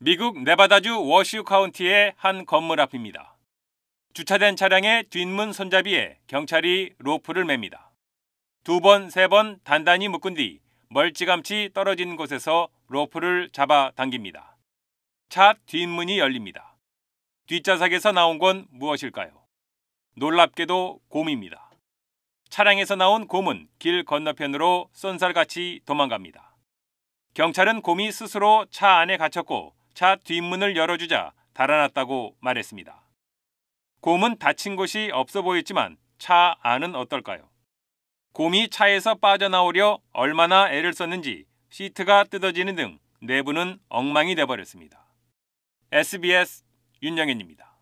미국 네바다주 워슈 카운티의 한 건물 앞입니다. 주차된 차량의 뒷문 손잡이에 경찰이 로프를 맵니다. 두 번, 세 번 단단히 묶은 뒤 멀찌감치 떨어진 곳에서 로프를 잡아 당깁니다. 차 뒷문이 열립니다. 뒷좌석에서 나온 건 무엇일까요? 놀랍게도 곰입니다. 차량에서 나온 곰은 길 건너편으로 쏜살같이 도망갑니다. 경찰은 곰이 스스로 차 안에 갇혔고 차 뒷문을 열어주자 달아났다고 말했습니다. 곰은 다친 곳이 없어 보였지만 차 안은 어떨까요? 곰이 차에서 빠져나오려 얼마나 애를 썼는지 시트가 뜯어지는 등 내부는 엉망이 돼버렸습니다. SBS 윤영현입니다.